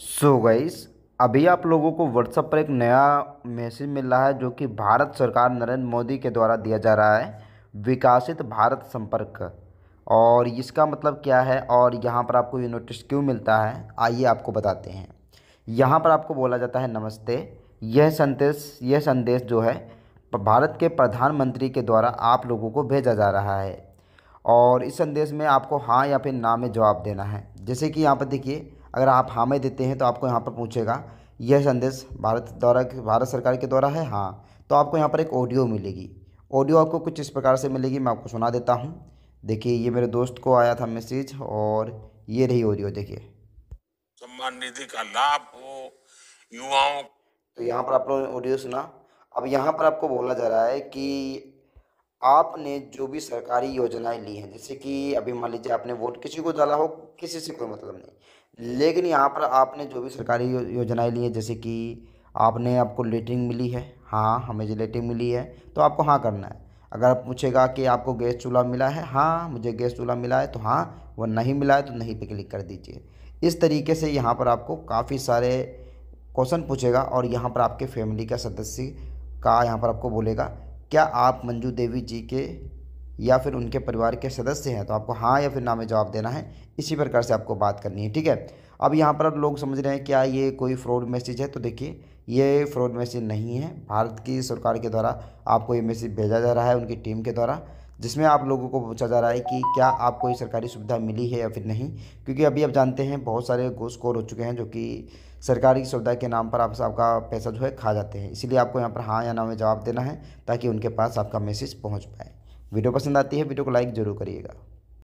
सो so guys अभी आप लोगों को व्हाट्सअप पर एक नया मैसेज मिल रहा है जो कि भारत सरकार नरेंद्र मोदी के द्वारा दिया जा रहा है विकासित भारत संपर्क और इसका मतलब क्या है और यहाँ पर आपको ये नोटिस क्यों मिलता है आइए आपको बताते हैं यहाँ पर आपको बोला जाता है नमस्ते यह संदेश यह संदेश जो है भारत के प्रधानमंत्री के द्वारा आप लोगों को भेजा जा रहा है और इस संदेश में आपको हाँ या फिर ना में जवाब देना है जैसे कि यहाँ पर देखिए अगर आप हाँ में देते हैं तो आपको यहाँ पर पूछेगा यह संदेश भारत द्वारा भारत सरकार के द्वारा है हाँ तो आपको यहाँ पर एक ऑडियो मिलेगी ऑडियो आपको कुछ इस प्रकार से मिलेगी मैं आपको सुना देता हूँ देखिए ये मेरे दोस्त को आया था मैसेज और ये रही ऑडियो देखिए सम्मान निधि का लाभ हो युवाओं तो यहाँ पर आप लोगों ने ऑडियो सुना अब यहाँ पर आपको बोला जा रहा है कि आपने जो भी सरकारी योजनाएं ली हैं जैसे कि अभी मान लीजिए आपने वोट किसी को डाला हो किसी से कोई मतलब नहीं लेकिन यहाँ पर आपने जो भी सरकारी योजनाएं ली हैं जैसे कि आपने आपको लेटरिन मिली है हाँ हमें जो लेटरिन मिली है तो आपको हाँ करना है अगर आप पूछेगा कि आपको गैस चूल्हा मिला है हाँ मुझे गैस चूल्हा मिला है तो हाँ वह नहीं मिला है तो नहीं पे क्लिक कर दीजिए इस तरीके से यहाँ पर आपको काफ़ी सारे क्वेश्चन पूछेगा और यहाँ पर आपके फैमिली का सदस्य का यहाँ पर आपको बोलेगा क्या आप मंजू देवी जी के या फिर उनके परिवार के सदस्य हैं तो आपको हाँ या फिर ना में जवाब देना है इसी प्रकार से आपको बात करनी है ठीक है अब यहाँ पर लोग समझ रहे हैं क्या ये कोई फ्रॉड मैसेज है तो देखिए ये फ्रॉड मैसेज नहीं है भारत की सरकार के द्वारा आपको ये मैसेज भेजा जा रहा है उनकी टीम के द्वारा जिसमें आप लोगों को पूछा जा रहा है कि क्या आपको ये सरकारी सुविधा मिली है या फिर नहीं क्योंकि अभी आप जानते हैं बहुत सारे स्कोर हो चुके हैं जो कि सरकारी सुविधा के नाम पर आप आपका पैसा जो है खा जाते हैं इसीलिए आपको यहाँ पर हाँ या ना में जवाब देना है ताकि उनके पास आपका मैसेज पहुँच पाए वीडियो पसंद आती है वीडियो को लाइक ज़रूर करिएगा